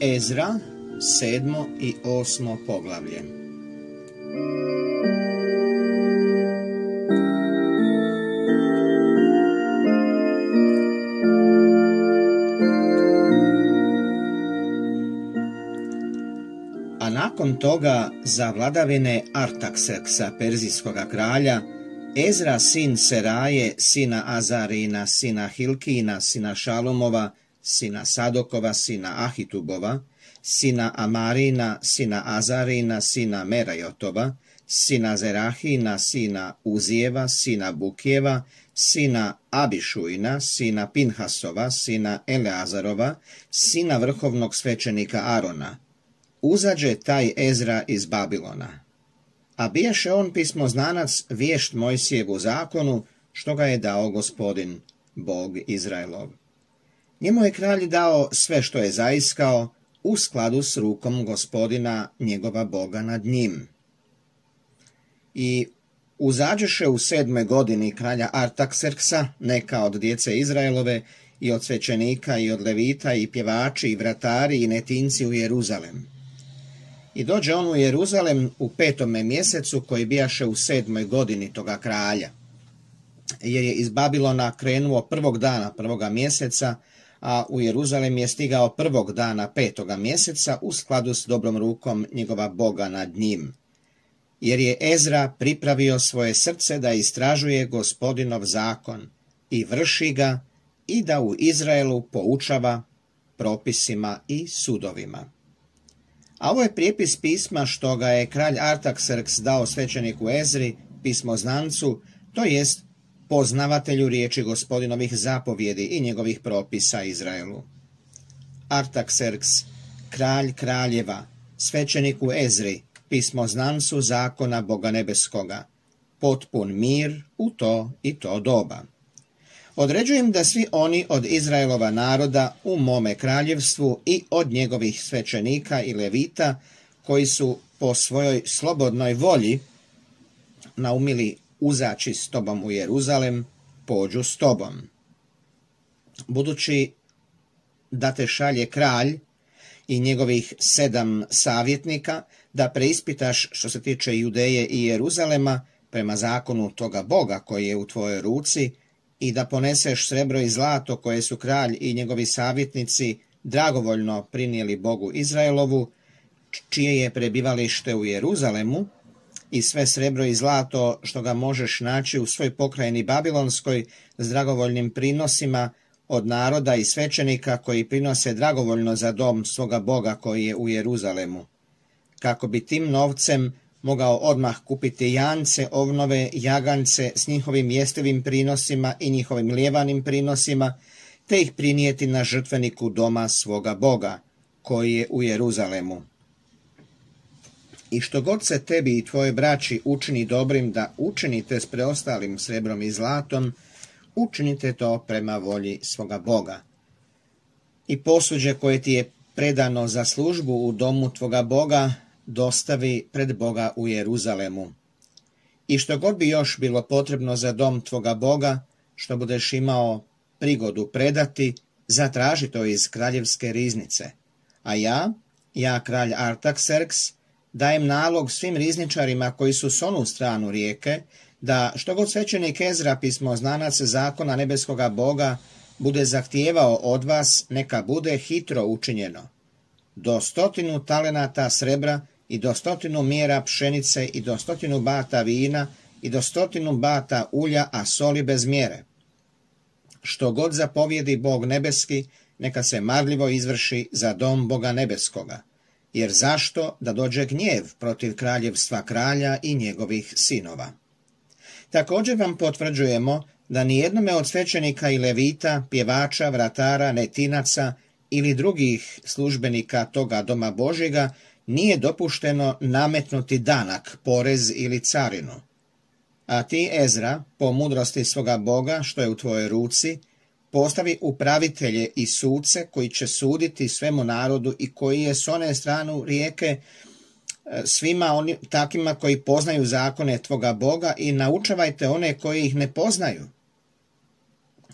Ezra, sedmo i osmo poglavlje. A nakon toga za vladavine Artaxerxa, perzijskog kralja, Ezra sin Seraje, sina Azarina, sina Hilkina, sina Šalomova, sina Sadokova, sina Ahitubova, sina Amarina, sina Azarina, sina Merajotova, sina Zerahina, sina Uzijeva, sina Bukjeva, sina Abišujna, sina Pinhasova, sina Eleazarova, sina vrhovnog svećenika Arona. Uzađe taj Ezra iz Babilona. A biješe on pismoznanac vješt Mojsijevu zakonu, što ga je dao gospodin, Bog Izraelov. Njemu je kralj dao sve što je zaiskao, u skladu s rukom gospodina njegova Boga nad njim. I uzađeše u sedme godini kralja Artakserksa, neka od djece Izraelove, i od svećenika, i od levita, i pjevači, i vratari, i netinci u Jeruzalem i dođe on u Jeruzalem u petome mjesecu koji bijaše u sedmoj godini toga kralja. Jer je iz Babilona krenuo prvog dana prvoga mjeseca, a u Jeruzalem je stigao prvog dana petoga mjeseca u skladu s dobrom rukom njegova Boga nad njim. Jer je Ezra pripravio svoje srce da istražuje gospodinov zakon i vrši ga i da u Izraelu poučava propisima i sudovima. A ovo je prijepis pisma što ga je kralj Artaxerx dao svećeniku Ezri, pismoznancu, to jest poznavatelju riječi gospodinovih zapovjedi i njegovih propisa Izraelu. Artaxerx, kralj kraljeva, svećeniku Ezri, pismoznancu zakona Boga Nebeskoga, potpun mir u to i to doba. Određujem da svi oni od Izraelova naroda u mome kraljevstvu i od njegovih svećenika i levita, koji su po svojoj slobodnoj volji naumili uzaći s tobom u Jeruzalem, pođu s tobom. Budući da te šalje kralj i njegovih sedam savjetnika, da preispitaš što se tiče Judeje i Jeruzalema prema zakonu toga Boga koji je u tvojoj ruci, i da poneseš srebro i zlato koje su kralj i njegovi savjetnici dragovoljno prinijeli Bogu Izraelovu, čije je prebivalište u Jeruzalemu, i sve srebro i zlato što ga možeš naći u svoj pokrajini Babilonskoj s dragovoljnim prinosima od naroda i svećenika koji prinose dragovoljno za dom svoga Boga koji je u Jeruzalemu. Kako bi tim novcem mogao odmah kupiti jance, ovnove, jagance s njihovim jestivim prinosima i njihovim lijevanim prinosima, te ih prinijeti na žrtveniku doma svoga Boga, koji je u Jeruzalemu. I što god se tebi i tvoje braći učini dobrim da učinite s preostalim srebrom i zlatom, učinite to prema volji svoga Boga. I posuđe koje ti je predano za službu u domu tvoga Boga, dostavi pred Boga u Jeruzalemu. I što god bi još bilo potrebno za dom tvoga Boga, što budeš imao prigodu predati, zatraži to iz kraljevske riznice. A ja, ja kralj Serks, dajem nalog svim rizničarima koji su s onu stranu rijeke, da što god svećenik Ezra, pismo znanac zakona nebeskoga Boga, bude zahtijevao od vas, neka bude hitro učinjeno. Do stotinu talenata srebra i do stotinu mjera pšenice i do stotinu bata vina i do stotinu bata ulja, a soli bez mjere. Što god zapovjedi Bog nebeski, neka se marljivo izvrši za dom Boga nebeskoga. Jer zašto da dođe gnjev protiv kraljevstva kralja i njegovih sinova? Također vam potvrđujemo da nijednome od svećenika i levita, pjevača, vratara, netinaca ili drugih službenika toga doma Božjega nije dopušteno nametnuti danak, porez ili carinu. A ti, Ezra, po mudrosti svoga Boga, što je u tvojoj ruci, postavi upravitelje i suce koji će suditi svemu narodu i koji je s one stranu rijeke e, svima onim, takvima koji poznaju zakone tvoga Boga i naučavajte one koji ih ne poznaju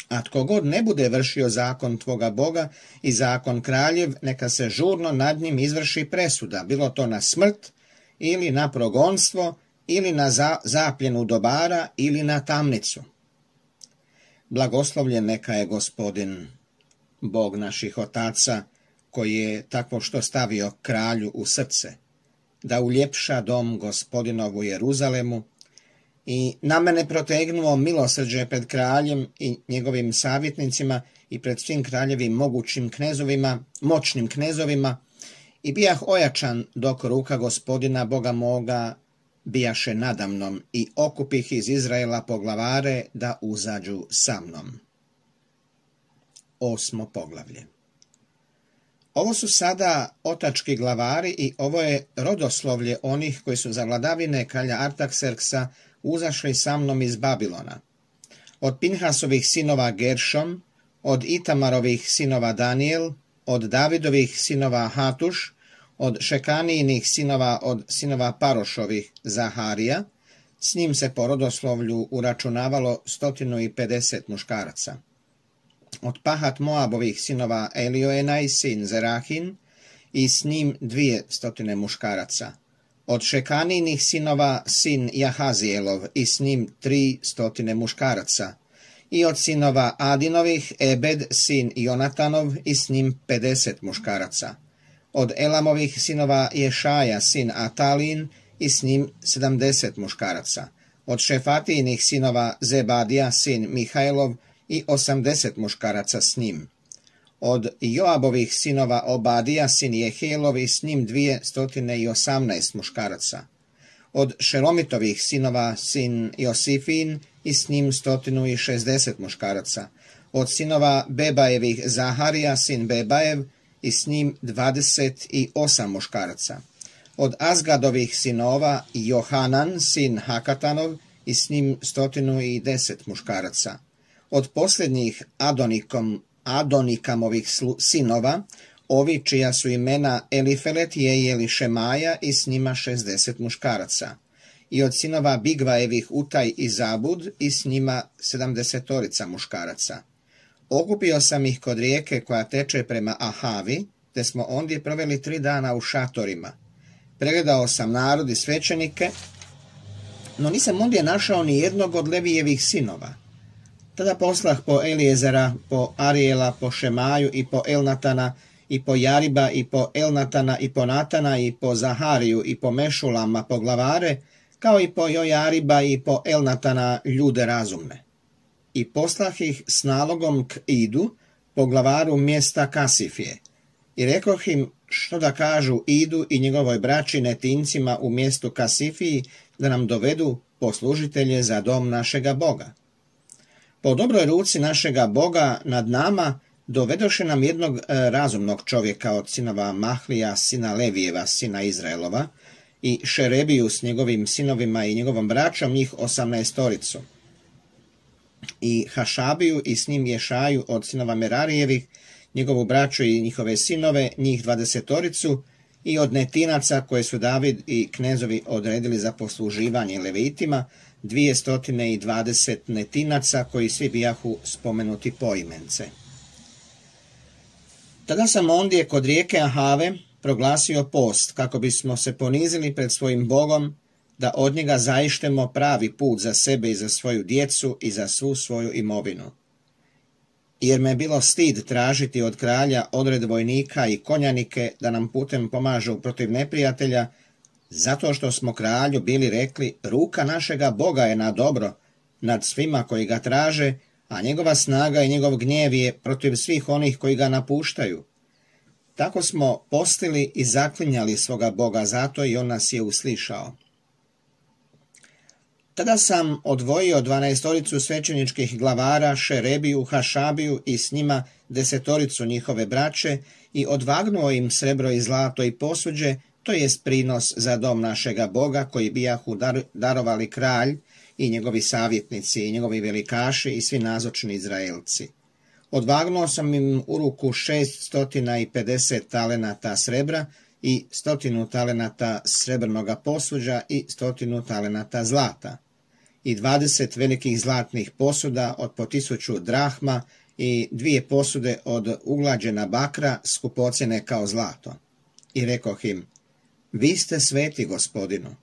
a tko god ne bude vršio zakon tvoga Boga i zakon kraljev, neka se žurno nad njim izvrši presuda, bilo to na smrt ili na progonstvo ili na za, zapljenu dobara ili na tamnicu. Blagoslovljen neka je gospodin, Bog naših otaca, koji je takvo što stavio kralju u srce, da uljepša dom gospodinovu Jeruzalemu i na mene protegnuo milosrđe pred kraljem i njegovim savjetnicima i pred svim kraljevim mogućim knezovima, moćnim knezovima i bijah ojačan dok ruka gospodina Boga moga bijaše nadamnom i okupih iz Izraela poglavare da uzađu sa mnom. Osmo poglavlje ovo su sada otački glavari i ovo je rodoslovlje onih koji su za vladavine kralja Artaxerxa uzašli sa mnom iz Babilona. Od Pinhasovih sinova Geršom, od Itamarovih sinova Daniel, od Davidovih sinova Hatuš, od Šekanijinih sinova od sinova Parošovih Zaharija, s njim se po rodoslovlju uračunavalo 150 muškaraca od pahat Moabovih sinova Elioena i sin Zerahin i s njim dvije stotine muškaraca. Od Šekaninih sinova sin Jahazijelov i s njim tri stotine muškaraca. I od sinova Adinovih Ebed sin Jonatanov i s njim 50 muškaraca. Od Elamovih sinova Ješaja sin Atalin i s njim sedamdeset muškaraca. Od Šefatijinih sinova Zebadija sin Mihajlov i osamdeset muškaraca s njim. Od Joabovih sinova Obadija, sin Jehelov i s njim dvije stotine i osamnaest muškaraca. Od Šelomitovih sinova sin Josifin i s njim stotinu i šestdeset muškaraca. Od sinova Bebajevih Zaharija, sin Bebajev, i s njim dvadeset i osam muškaraca. Od Azgadovih sinova Johanan, sin Hakatanov, i s njim stotinu i deset muškaraca. Od posljednjih Adonikom, Adonikamovih slu, sinova, ovi čija su imena Elifelet je maja i s njima 60 muškaraca. I od sinova Bigvajevih Utaj i Zabud i s njima 70 muškaraca. Okupio sam ih kod rijeke koja teče prema Ahavi, te smo ondje proveli tri dana u šatorima. Pregledao sam narod i svećenike, no nisam ondje našao ni jednog od Levijevih sinova. Tada poslah po Eliezera, po Arijela, po Šemaju i po Elnatana, i po Jariba, i po Elnatana, i po Natana, i po Zahariju, i po Mešulama, po glavare, kao i po Jojariba i po Elnatana ljude razumne. I poslah ih s nalogom k Idu, po glavaru mjesta Kasifije. I rekoh im što da kažu Idu i njegovoj braći netincima u mjestu Kasifiji da nam dovedu poslužitelje za dom našega Boga po dobroj ruci našega Boga nad nama dovedoše nam jednog e, razumnog čovjeka od sinova Mahlija, sina Levijeva, sina Izraelova, i Šerebiju s njegovim sinovima i njegovom braćom, njih osamnaestoricu. I Hašabiju i s njim Ješaju od sinova Merarijevih, njegovu braću i njihove sinove, njih dvadesetoricu, i od netinaca koje su David i knezovi odredili za posluživanje levitima, 220 netinaca koji svi bijahu spomenuti poimence. Tada sam ondje kod rijeke Ahave proglasio post kako bismo se ponizili pred svojim Bogom da od njega zaištemo pravi put za sebe i za svoju djecu i za svu svoju imovinu jer me bilo stid tražiti od kralja odred vojnika i konjanike da nam putem pomažu protiv neprijatelja, zato što smo kralju bili rekli ruka našega Boga je na dobro nad svima koji ga traže, a njegova snaga i njegov gnjev je protiv svih onih koji ga napuštaju. Tako smo postili i zaklinjali svoga Boga, zato i on nas je uslišao. Tada sam odvojio dvanaestoricu svećeničkih glavara, Šerebiju, Hašabiju i s njima desetoricu njihove braće i odvagnuo im srebro i zlato i posuđe, to jest prinos za dom našega Boga koji bijahu dar, darovali kralj i njegovi savjetnici i njegovi velikaši i svi nazočni Izraelci. Odvagnuo sam im u ruku šest stotina pedeset talenata srebra i stotinu talenata srebrnoga posuđa i stotinu talenata zlata i 20 velikih zlatnih posuda od po tisuću drahma i dvije posude od uglađena bakra skupocjene kao zlato. I rekao im, vi ste sveti gospodinu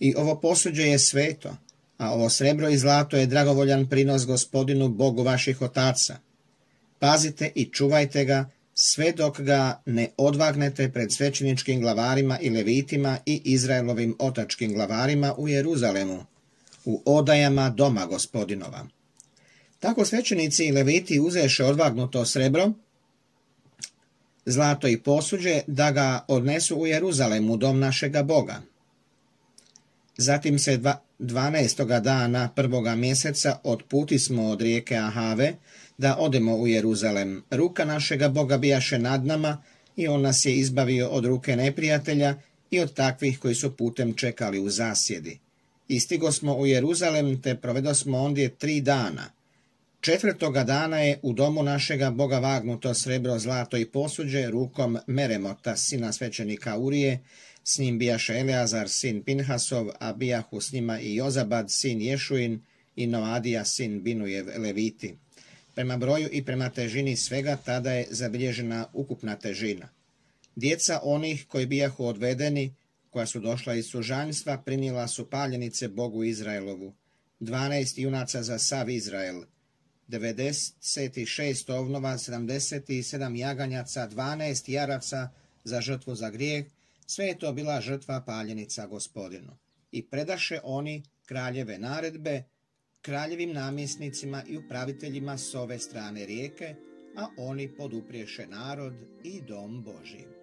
i ovo posuđe je sveto, a ovo srebro i zlato je dragovoljan prinos gospodinu Bogu vaših otaca. Pazite i čuvajte ga sve dok ga ne odvagnete pred svećeničkim glavarima i levitima i Izraelovim otačkim glavarima u Jeruzalemu, u odajama doma gospodinova. Tako svećenici i leviti uzeše odvagnuto srebro, zlato i posuđe, da ga odnesu u Jeruzalem, u dom našega Boga. Zatim se 12. dana prvoga mjeseca otputi smo od rijeke Ahave, da odemo u Jeruzalem. Ruka našega Boga bijaše nad nama i on nas je izbavio od ruke neprijatelja i od takvih koji su putem čekali u zasjedi i smo u Jeruzalem te provedo smo ondje tri dana. Četvrtoga dana je u domu našega Boga vagnuto srebro, zlato i posuđe rukom Meremota, sina svećenika Urije, s njim bijaše Eleazar, sin Pinhasov, a bijahu s njima i Jozabad, sin Ješuin, i Noadija, sin Binujev, Leviti. Prema broju i prema težini svega tada je zabilježena ukupna težina. Djeca onih koji bijahu odvedeni koja su došla iz sužanjstva, prinijela su paljenice Bogu Izraelovu, 12 junaca za sav Izrael, 96 ovnova, 77 jaganjaca, 12 jaraca za žrtvu za grijeh, sve je to bila žrtva paljenica gospodinu. I predaše oni kraljeve naredbe, kraljevim namjesnicima i upraviteljima s ove strane rijeke, a oni podupriješe narod i dom Boži.